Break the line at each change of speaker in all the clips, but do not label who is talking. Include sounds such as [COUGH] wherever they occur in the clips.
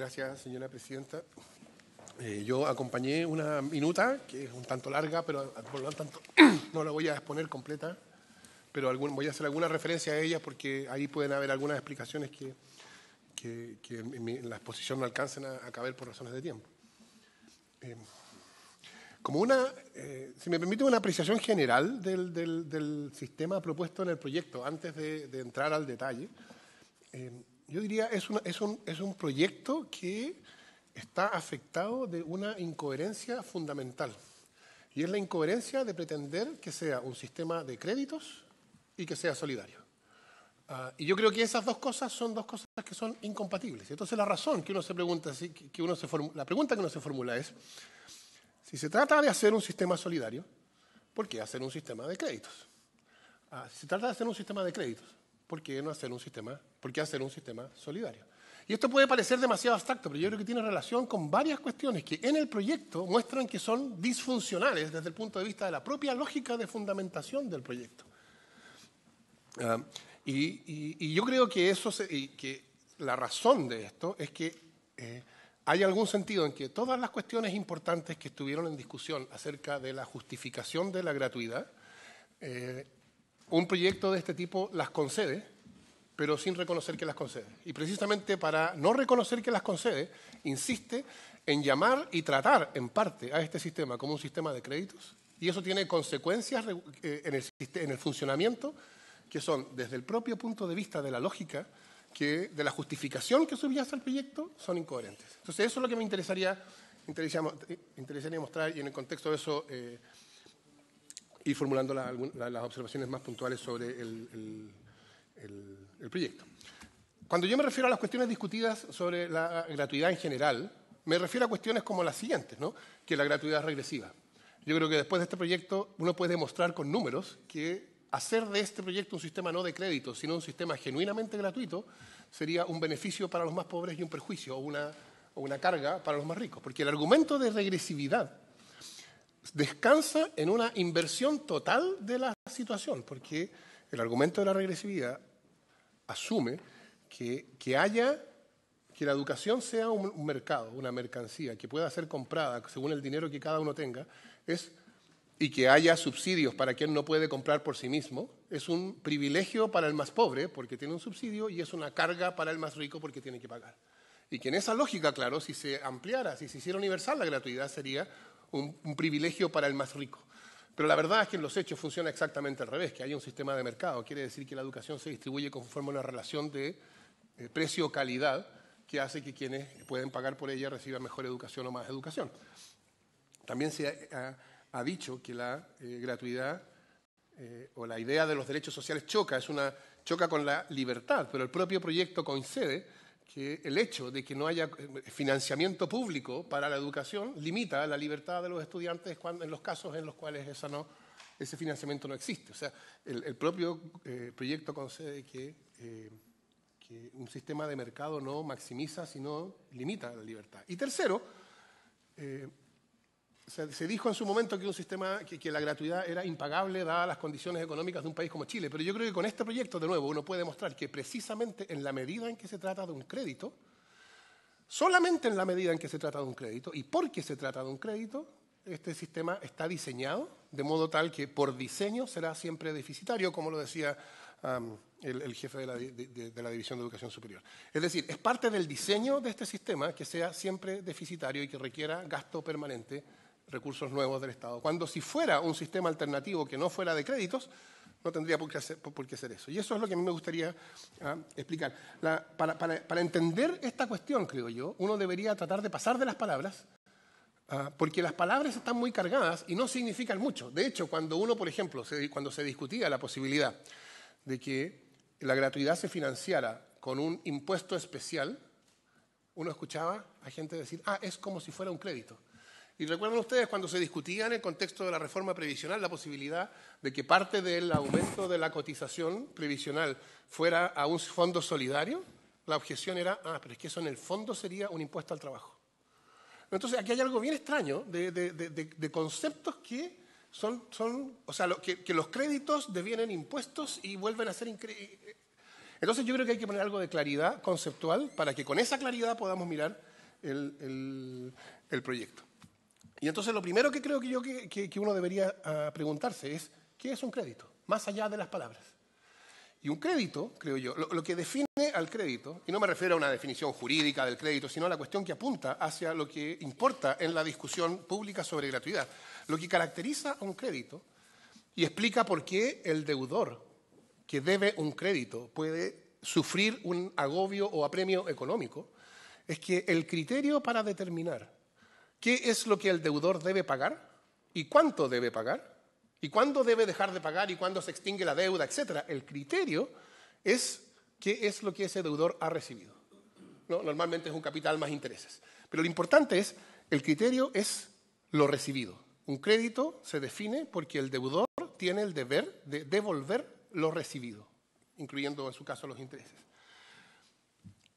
Gracias, señora presidenta. Eh, yo acompañé una minuta, que es un tanto larga, pero por lo tanto [CLEARS THROAT] no la voy a exponer completa, pero algún, voy a hacer alguna referencia a ella porque ahí pueden haber algunas explicaciones que, en, la exposición no alcancen a, caber por razones de tiempo. Eh, como una, eh, si me permite, una apreciación general del, sistema propuesto en el proyecto, antes de, entrar al detalle yo diría, es, es, un, es un proyecto que está afectado de una incoherencia fundamental. Y es la incoherencia de pretender que sea un sistema de créditos y que sea solidario. Ah, y yo creo que esas dos cosas son dos cosas que son incompatibles. Entonces la razón que uno se pregunta, que uno se la pregunta que uno se formula es, si se trata de hacer un sistema solidario, ¿por qué hacer un sistema de créditos? Ah, si se trata de hacer un sistema de créditos, ¿por qué no hacer un sistema? ¿Por qué hacer un sistema solidario? Y esto puede parecer demasiado abstracto, pero yo creo que tiene relación con varias cuestiones que en el proyecto muestran que son disfuncionales desde el punto de vista de la propia lógica de fundamentación del proyecto. Ah, y, yo creo que, eso y que la razón de esto es que eh, hay algún sentido en que todas las cuestiones importantes que estuvieron en discusión acerca de la justificación de la gratuidad eh, un proyecto de este tipo las concede, pero sin reconocer que las concede. Y precisamente para no reconocer que las concede, insiste en llamar y tratar en parte a este sistema como un sistema de créditos. Y eso tiene consecuencias eh, en el, funcionamiento que son, desde el propio punto de vista de la lógica, que de la justificación que subyace al proyecto, son incoherentes. Entonces, eso es lo que me interesaría, eh, mostrar y en el contexto de eso... Eh, y formulando las observaciones más puntuales sobre el, proyecto. Cuando yo me refiero a las cuestiones discutidas sobre la gratuidad en general, me refiero a cuestiones como las siguientes, ¿no? que la gratuidad regresiva. Yo creo que después de este proyecto uno puede demostrar con números que hacer de este proyecto un sistema no de crédito, sino un sistema genuinamente gratuito, sería un beneficio para los más pobres y un perjuicio o una carga para los más ricos. Porque el argumento de regresividad descansa en una inversión total de la situación, porque el argumento de la regresividad asume que, que la educación sea un, mercado, una mercancía que pueda ser comprada según el dinero que cada uno tenga, y que haya subsidios para quien no puede comprar por sí mismo, es un privilegio para el más pobre porque tiene un subsidio y es una carga para el más rico porque tiene que pagar. Y que en esa lógica, claro, si se ampliara, si se hiciera universal la gratuidad, sería un, privilegio para el más rico. Pero la verdad es que en los hechos funciona exactamente al revés, que hay un sistema de mercado. Quiere decir que la educación se distribuye conforme a una relación de eh, precio-calidad que hace que quienes pueden pagar por ella reciban mejor educación o más educación. También se ha, dicho que la eh, gratuidad eh, o la idea de los derechos sociales choca, es una, choca con la libertad, pero el propio proyecto coincide que el hecho de que no haya eh, financiamiento público para la educación limita la libertad de los estudiantes en los casos en los cuales ese financiamiento no existe. O sea, el, propio eh, proyecto concede eh, que, un sistema de mercado no maximiza, sino limita la libertad. Y tercero, se, dijo en su momento que un sistema que, la gratuidad era impagable dadas las condiciones económicas de un país como Chile, pero yo creo que con este proyecto, de nuevo, uno puede demostrar que precisamente en la medida en que se trata de un crédito, solamente en la medida en que se trata de un crédito y porque se trata de un crédito, este sistema está diseñado de modo tal que por diseño será siempre deficitario, como lo decía el, jefe de la División de Educación Superior. Es decir, es parte del diseño de este sistema que sea siempre deficitario y que requiera gasto permanente recursos nuevos del Estado. Cuando si fuera un sistema alternativo que no fuera de créditos, no tendría por qué hacer, por qué eso. Y eso es lo que a mí me gustaría ah, explicar. para, entender esta cuestión, creo yo, uno debería tratar de pasar de las palabras, ah, porque las palabras están muy cargadas y no significan mucho. De hecho, cuando uno, por ejemplo, cuando se discutía la posibilidad de que la gratuidad se financiara con un impuesto especial, uno escuchaba a gente decir, ah, es como si fuera un crédito. Y recuerdan ustedes cuando se discutía en el contexto de la reforma previsional la posibilidad de que parte del aumento de la cotización previsional fuera a un fondo solidario, la objeción era, ah, pero es que eso en el fondo sería un impuesto al trabajo. Entonces, aquí hay algo bien extraño de, conceptos que son, o sea, que, los créditos devienen impuestos y vuelven a ser eh, eh. Entonces, yo creo que hay que poner algo de claridad conceptual para que con esa claridad podamos mirar el proyecto. Y entonces lo primero que creo que, yo, que, uno debería ah, preguntarse es, ¿qué es un crédito? Más allá de las palabras. Y un crédito, creo yo, lo, lo, que define al crédito, y no me refiero a una definición jurídica del crédito, sino a la cuestión que apunta hacia lo que importa en la discusión pública sobre gratuidad, lo que caracteriza a un crédito y explica por qué el deudor que debe un crédito puede sufrir un agobio o apremio económico, es que el criterio para determinar qué es lo que el deudor debe pagar y cuánto debe pagar y cuándo debe dejar de pagar y cuándo se extingue la deuda, etcétera? El criterio es qué es lo que ese deudor ha recibido. Normalmente es un capital más intereses. Pero lo importante es, el criterio es lo recibido. Un crédito se define porque el deudor tiene el deber de devolver lo recibido, incluyendo en su caso los intereses.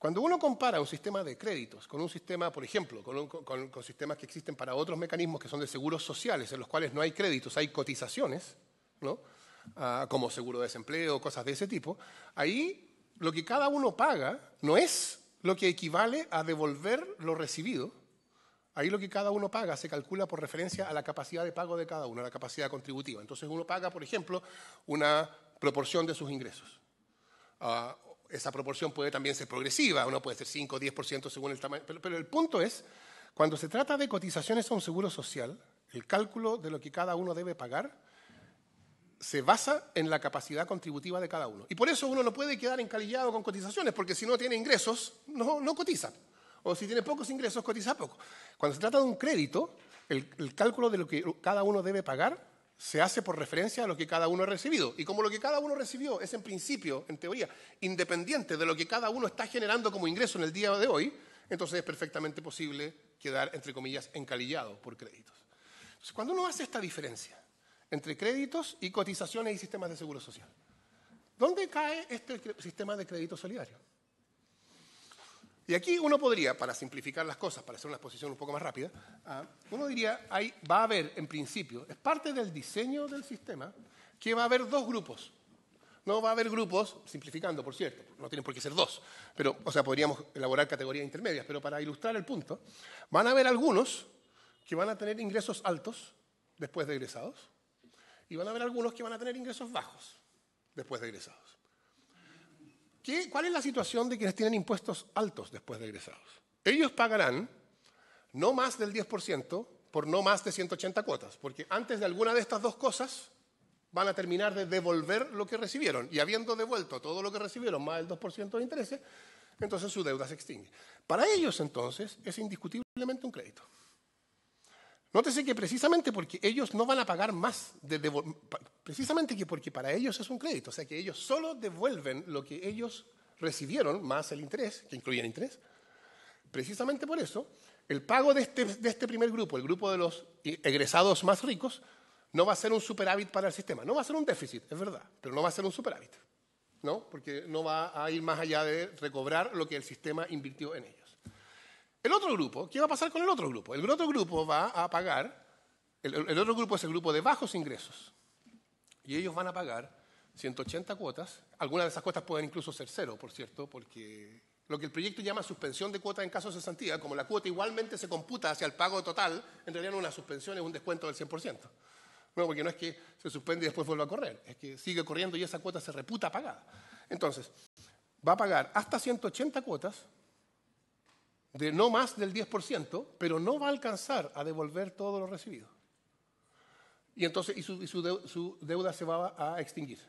Cuando uno compara un sistema de créditos con un sistema, por ejemplo, con, sistemas que existen para otros mecanismos que son de seguros sociales, en los cuales no hay créditos, hay cotizaciones, ¿no? Ah, como seguro de desempleo, cosas de ese tipo, ahí lo que cada uno paga no es lo que equivale a devolver lo recibido. Ahí lo que cada uno paga se calcula por referencia a la capacidad de pago de cada uno, a la capacidad contributiva. Entonces uno paga, por ejemplo, una proporción de sus ingresos. Ah, esa proporción puede también ser progresiva, uno puede ser 5 o 10% según el tamaño. Pero, el punto es, cuando se trata de cotizaciones a un seguro social, el cálculo de lo que cada uno debe pagar se basa en la capacidad contributiva de cada uno. Y por eso uno no puede quedar encalillado con cotizaciones, porque si no tiene ingresos, no, no cotiza. O si tiene pocos ingresos, cotiza poco. Cuando se trata de un crédito, el cálculo de lo que cada uno debe pagar se hace por referencia a lo que cada uno ha recibido. Y como lo que cada uno recibió es en principio, en teoría, independiente de lo que cada uno está generando como ingreso en el día de hoy, entonces es perfectamente posible quedar, entre comillas, encalillado por créditos. Entonces, cuando uno hace esta diferencia entre créditos y cotizaciones y sistemas de seguro social, ¿dónde cae este sistema de crédito solidario? Y aquí uno podría, para simplificar las cosas, para hacer una exposición un poco más rápida, ah, uno diría, ahí va a haber, en principio, es parte del diseño del sistema, que va a haber dos grupos. No va a haber grupos, simplificando, por cierto, no tienen por qué ser dos, pero, o sea, podríamos elaborar categorías intermedias, pero para ilustrar el punto, van a haber algunos que van a tener ingresos altos después de egresados y van a haber algunos que van a tener ingresos bajos después de egresados. ¿Cuál es la situación de quienes tienen impuestos altos después de egresados? Ellos pagarán no más del 10% por no más de 180 cuotas, porque antes de alguna de estas dos cosas van a terminar de devolver lo que recibieron y habiendo devuelto todo lo que recibieron más el 2% de intereses, entonces su deuda se extingue. Para ellos entonces es indiscutiblemente un crédito sé que precisamente porque ellos no van a pagar más, precisamente que porque para ellos es un crédito, o sea que ellos solo devuelven lo que ellos recibieron más el interés, que incluye el interés. Precisamente por eso, el pago de este, de este primer grupo, el grupo de los egresados más ricos, no va a ser un superávit para el sistema, no va a ser un déficit, es verdad, pero no va a ser un superávit, ¿no? Porque no va a ir más allá de recobrar lo que el sistema invirtió en ellos. El otro grupo, ¿qué va a pasar con el otro grupo? El otro grupo va a pagar, el, otro grupo es el grupo de bajos ingresos, y ellos van a pagar 180 cuotas, algunas de esas cuotas pueden incluso ser cero, por cierto, porque lo que el proyecto llama suspensión de cuotas en caso de cesantía, como la cuota igualmente se computa hacia el pago total, en realidad no una suspensión es un descuento del 100%. No, porque no es que se suspende y después vuelva a correr, es que sigue corriendo y esa cuota se reputa pagada. Entonces, va a pagar hasta 180 cuotas de no más del 10%, pero no va a alcanzar a devolver todo lo recibido. Y entonces su, deuda se va a extinguir.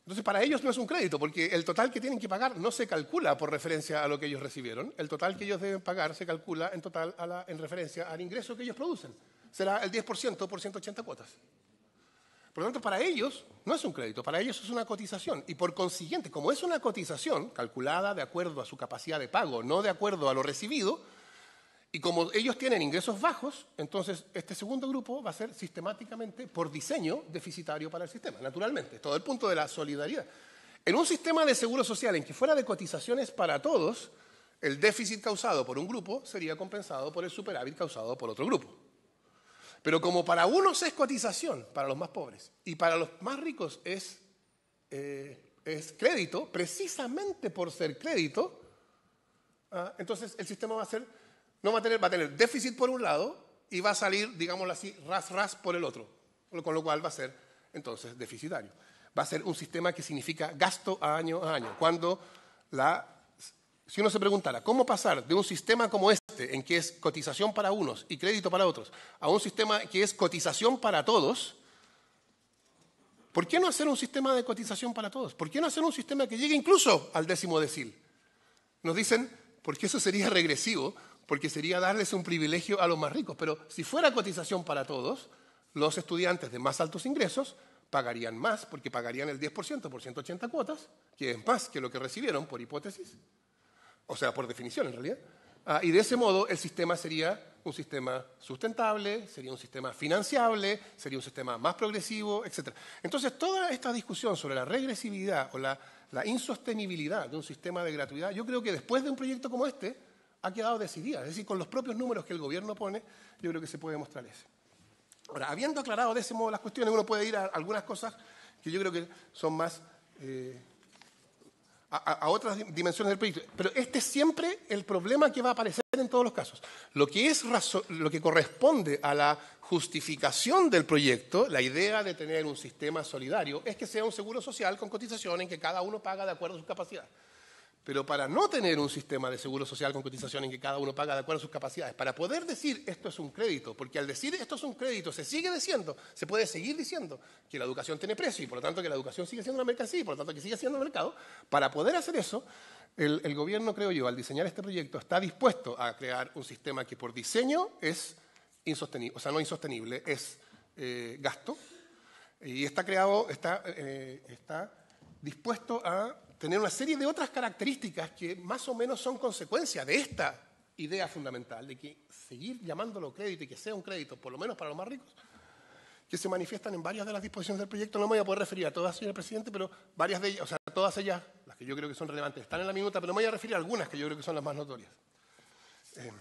Entonces, para ellos no es un crédito, porque el total que tienen que pagar no se calcula por referencia a lo que ellos recibieron. El total que ellos deben pagar se calcula en total la, en referencia al ingreso que ellos producen. Será el 10% por 180 cuotas. Por lo tanto, para ellos no es un crédito, para ellos es una cotización. Y por consiguiente, como es una cotización calculada de acuerdo a su capacidad de pago, no de acuerdo a lo recibido, y como ellos tienen ingresos bajos, entonces este segundo grupo va a ser sistemáticamente, por diseño, deficitario para el sistema, naturalmente. Todo el punto de la solidaridad. En un sistema de seguro social en que fuera de cotizaciones para todos, el déficit causado por un grupo sería compensado por el superávit causado por otro grupo. Pero como para unos es cotización, para los más pobres, y para los más ricos es, eh, es crédito, precisamente por ser crédito, ah, entonces el sistema va a ser, no va a tener, va a tener déficit por un lado y va a salir, digámoslo así, ras ras por el otro, con lo cual va a ser entonces deficitario. Va a ser un sistema que significa gasto a año a año. Cuando la, si uno se preguntara, ¿cómo pasar de un sistema como este? Eh, en que es cotización para unos y crédito para otros, a un sistema que es cotización para todos, ¿por qué no hacer un sistema de cotización para todos? ¿Por qué no hacer un sistema que llegue incluso al décimo decil? Nos dicen, porque eso sería regresivo, porque sería darles un privilegio a los más ricos, pero si fuera cotización para todos, los estudiantes de más altos ingresos pagarían más, porque pagarían el 10% por 180 cuotas, que es más que lo que recibieron por hipótesis, o sea, por definición en realidad. Ah, y de ese modo el sistema sería un sistema sustentable, sería un sistema financiable, sería un sistema más progresivo, etc. Entonces, toda esta discusión sobre la regresividad o la, insostenibilidad de un sistema de gratuidad, yo creo que después de un proyecto como este, ha quedado decidida. Es decir, con los propios números que el gobierno pone, yo creo que se puede mostrar eso. Ahora, habiendo aclarado de ese modo las cuestiones, uno puede ir a algunas cosas que yo creo que son más... Eh, a, otras dimensiones del proyecto. Pero este es siempre el problema que va a aparecer en todos los casos. Lo que, lo que corresponde a la justificación del proyecto, la idea de tener un sistema solidario, es que sea un seguro social con cotización en que cada uno paga de acuerdo a su capacidad. Pero para no tener un sistema de seguro social con cotización en que cada uno paga de acuerdo a sus capacidades, para poder decir esto es un crédito, porque al decir esto es un crédito se sigue diciendo, se puede seguir diciendo que la educación tiene precio y por lo tanto que la educación sigue siendo una mercancía y por lo tanto que sigue siendo un mercado, para poder hacer eso, el, gobierno, creo yo, al diseñar este proyecto está dispuesto a crear un sistema que por diseño es insostenible, o sea, no insostenible, es eh, gasto y está creado, está eh, dispuesto a tener una serie de otras características que más o menos son consecuencia de esta idea fundamental, de que seguir llamándolo crédito y que sea un crédito, por lo menos para los más ricos, que se manifiestan en varias de las disposiciones del proyecto. No me voy a poder referir a todas, señor presidente, pero varias de ellas, o sea, todas ellas, las que yo creo que son relevantes, están en la minuta, pero me voy a referir a algunas que yo creo que son las más notorias. Eh,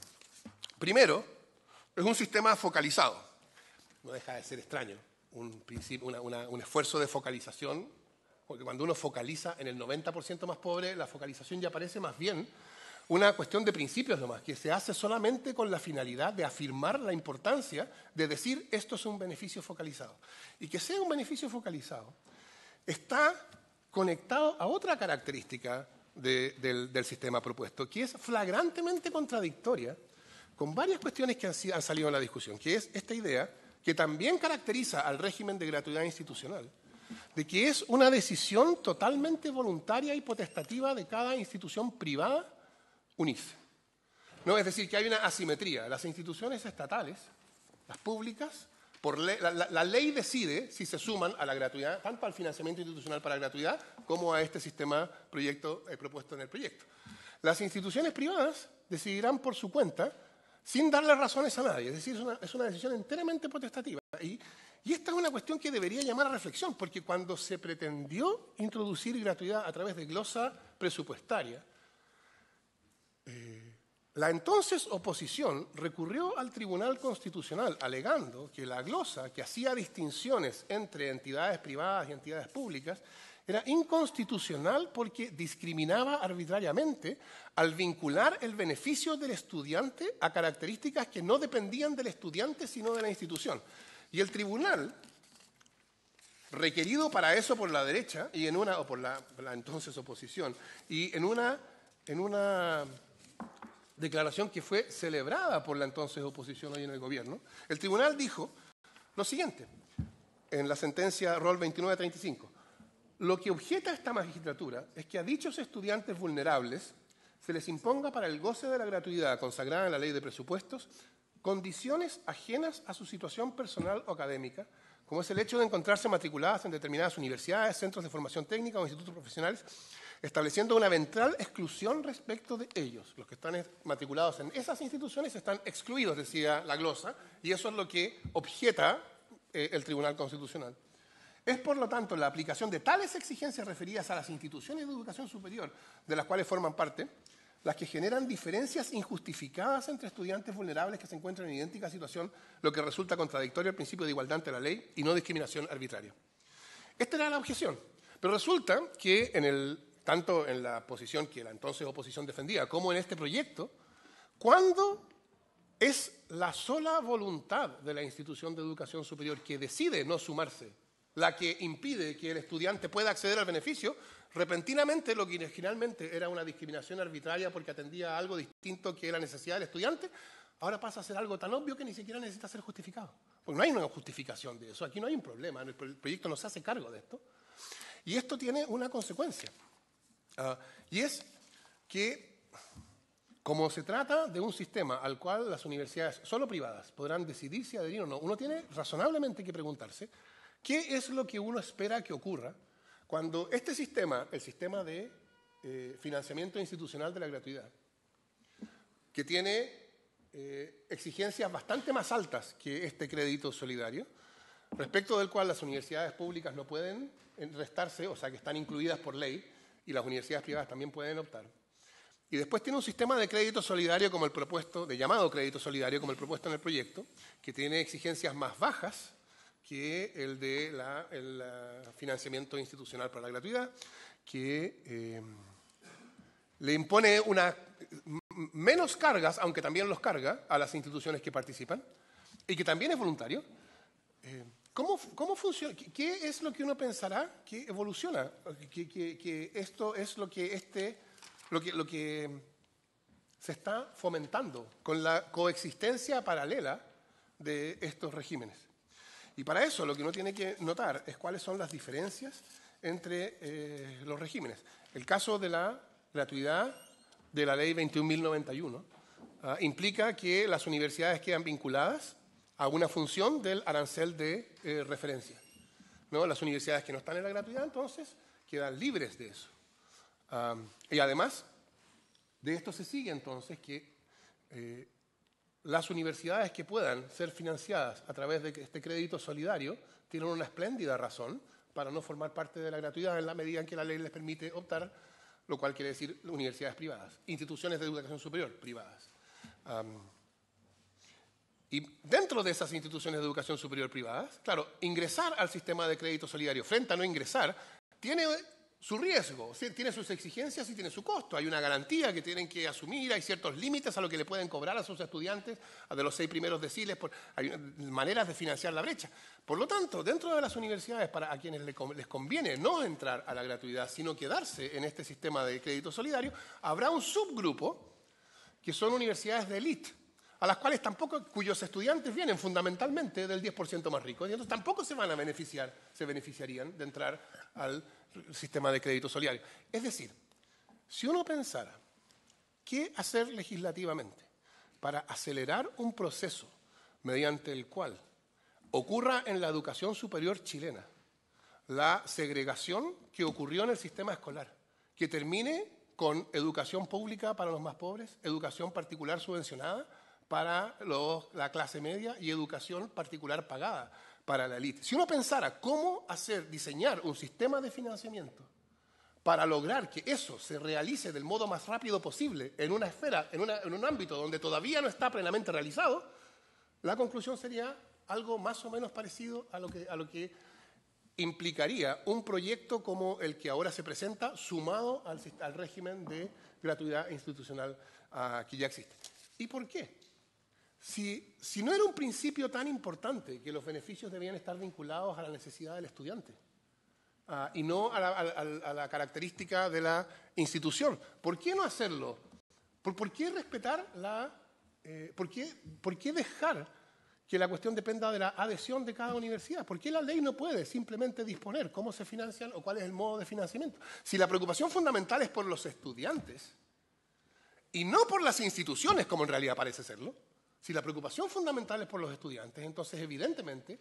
primero, es un sistema focalizado. No deja de ser extraño, un, un esfuerzo de focalización porque cuando uno focaliza en el 90% más pobre, la focalización ya parece más bien una cuestión de principios nomás, que se hace solamente con la finalidad de afirmar la importancia de decir esto es un beneficio focalizado. Y que sea un beneficio focalizado está conectado a otra característica del, sistema propuesto, que es flagrantemente contradictoria con varias cuestiones que han salido en la discusión, que es esta idea que también caracteriza al régimen de gratuidad institucional, de que es una decisión totalmente voluntaria y potestativa de cada institución privada unirse. No, es decir, que hay una asimetría. Las instituciones estatales, las públicas, por la, ley decide si se suman a la gratuidad, tanto al financiamiento institucional para la gratuidad como a este sistema proyecto, eh, propuesto en el proyecto. Las instituciones privadas decidirán por su cuenta sin darle razones a nadie. Es decir, es una, es una decisión enteramente potestativa. Y y esta es una cuestión que debería llamar a reflexión, porque cuando se pretendió introducir gratuidad a través de glosa presupuestaria, eh, la entonces oposición recurrió al Tribunal Constitucional alegando que la glosa, que hacía distinciones entre entidades privadas y entidades públicas, era inconstitucional porque discriminaba arbitrariamente al vincular el beneficio del estudiante a características que no dependían del estudiante sino de la institución. Y el tribunal, requerido para eso por la derecha y en una, o por la, entonces oposición, y en una, en una declaración que fue celebrada por la entonces oposición hoy en el gobierno, el tribunal dijo lo siguiente, en la sentencia rol 2935, lo que objeta esta magistratura es que a dichos estudiantes vulnerables se les imponga para el goce de la gratuidad consagrada en la ley de presupuestos condiciones ajenas a su situación personal o académica, como es el hecho de encontrarse matriculadas en determinadas universidades, centros de formación técnica o institutos profesionales, estableciendo una ventral exclusión respecto de ellos. Los que están matriculados en esas instituciones están excluidos, decía la glosa, y eso es lo que objeta eh, el Tribunal Constitucional. Es, por lo tanto, la aplicación de tales exigencias referidas a las instituciones de educación superior de las cuales forman parte, las que generan diferencias injustificadas entre estudiantes vulnerables que se encuentran en idéntica situación, lo que resulta contradictorio al principio de igualdad ante la ley y no discriminación arbitraria. Esta era la objeción, pero resulta que tanto en la posición que la entonces oposición defendía como en este proyecto, cuando es la sola voluntad de la institución de educación superior que decide no sumarse la que impide que el estudiante pueda acceder al beneficio, repentinamente lo que originalmente era una discriminación arbitraria porque atendía a algo distinto que la necesidad del estudiante, ahora pasa a ser algo tan obvio que ni siquiera necesita ser justificado. Porque no hay una justificación de eso, aquí no hay un problema, el proyecto no se hace cargo de esto. Y esto tiene una consecuencia, ah, y es que como se trata de un sistema al cual las universidades solo privadas podrán decidir si adherir o no, uno tiene razonablemente que preguntarse ¿Qué es lo que uno espera que ocurra cuando este sistema, el sistema de eh, financiamiento institucional de la gratuidad, que tiene eh, exigencias bastante más altas que este crédito solidario, respecto del cual las universidades públicas no pueden restarse, o sea, que están incluidas por ley, y las universidades privadas también pueden optar. Y después tiene un sistema de crédito solidario como el propuesto, de llamado crédito solidario como el propuesto en el proyecto, que tiene exigencias más bajas que el de la, el financiamiento institucional para la gratuidad, que em, le impone una, menos cargas, aunque también los carga, a las instituciones que participan, y que también es voluntario. Em, ¿Cómo, funciona? ¿Qué es lo que uno pensará que evoluciona? Que, esto es lo que, este, lo que se está fomentando con la coexistencia paralela de estos regímenes. Y para eso lo que uno tiene que notar es cuáles son las diferencias entre eh, los regímenes. El caso de la gratuidad de la ley 21.091 ah, implica que las universidades quedan vinculadas a una función del arancel de eh, referencia. ¿No? Las universidades que no están en la gratuidad, entonces, quedan libres de eso. Ah, y además, de esto se sigue entonces que eh, las universidades que puedan ser financiadas a través de este crédito solidario tienen una espléndida razón para no formar parte de la gratuidad en la medida en que la ley les permite optar, lo cual quiere decir universidades privadas, instituciones de educación superior privadas. y dentro de esas instituciones de educación superior privadas, claro, ingresar al sistema de crédito solidario frente a no ingresar tiene su riesgo, tiene sus exigencias y tiene su costo. Hay una garantía que tienen que asumir, hay ciertos límites a lo que le pueden cobrar a sus estudiantes a de los seis primeros deciles, por, hay maneras de financiar la brecha. Por lo tanto, dentro de las universidades, para quienes les conviene no entrar a la gratuidad, sino quedarse en este sistema de crédito solidario, habrá un subgrupo que son universidades de élite a las cuales tampoco, cuyos estudiantes vienen fundamentalmente del 10% más rico, y entonces tampoco se van a beneficiar, se beneficiarían de entrar al sistema de crédito solidario. Es decir, si uno pensara qué hacer legislativamente para acelerar un proceso mediante el cual ocurra en la educación superior chilena la segregación que ocurrió en el sistema escolar, que termine con educación pública para los más pobres, educación particular subvencionada, para la clase media y educación particular pagada para la élite. Si uno pensara cómo hacer, diseñar un sistema de financiamiento para lograr que eso se realice del modo más rápido posible en una esfera, en, un ámbito donde todavía no está plenamente realizado, la conclusión sería algo más o menos parecido a lo que, a lo que implicaría un proyecto como el que ahora se presenta, sumado al, al régimen de gratuidad institucional ah, que ya existe. ¿Y por qué? Si, no era un principio tan importante que los beneficios debían estar vinculados a la necesidad del estudiante. Ah, y no a la, característica de la institución. ¿Por qué no hacerlo? ¿Por, qué respetar la... Eh, por, qué, ¿Por qué dejar que la cuestión dependa de la adhesión de cada universidad? ¿Por qué la ley no puede simplemente disponer cómo se financian o cuál es el modo de financiamiento? Si la preocupación fundamental es por los estudiantes y no por las instituciones, como en realidad parece serlo, si la preocupación fundamental es por los estudiantes, entonces evidentemente,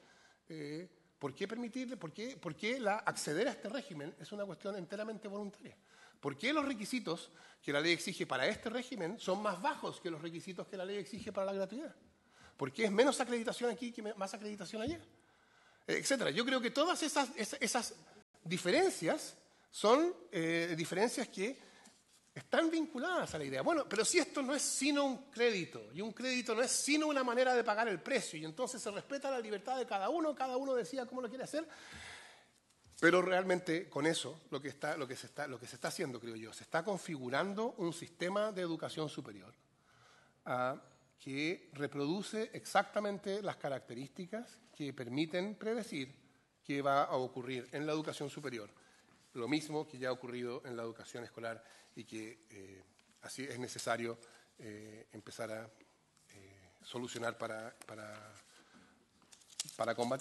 eh, ¿por qué permitirle, por qué, la, acceder a este régimen es una cuestión enteramente voluntaria? ¿Por qué los requisitos que la ley exige para este régimen son más bajos que los requisitos que la ley exige para la gratuidad? ¿Por qué es menos acreditación aquí que más acreditación allá? Eh, etcétera. Yo creo que todas esas, diferencias son eh, diferencias que están vinculadas a la idea. Bueno, pero si esto no es sino un crédito, y un crédito no es sino una manera de pagar el precio, y entonces se respeta la libertad de cada uno, cada uno decía cómo lo quiere hacer, pero realmente con eso lo que, está, lo que, se, está, lo que se está haciendo, creo yo, se está configurando un sistema de educación superior ah, que reproduce exactamente las características que permiten predecir qué va a ocurrir en la educación superior lo mismo que ya ha ocurrido en la educación escolar y que eh, así es necesario eh, empezar a eh, solucionar para, para, para combatir.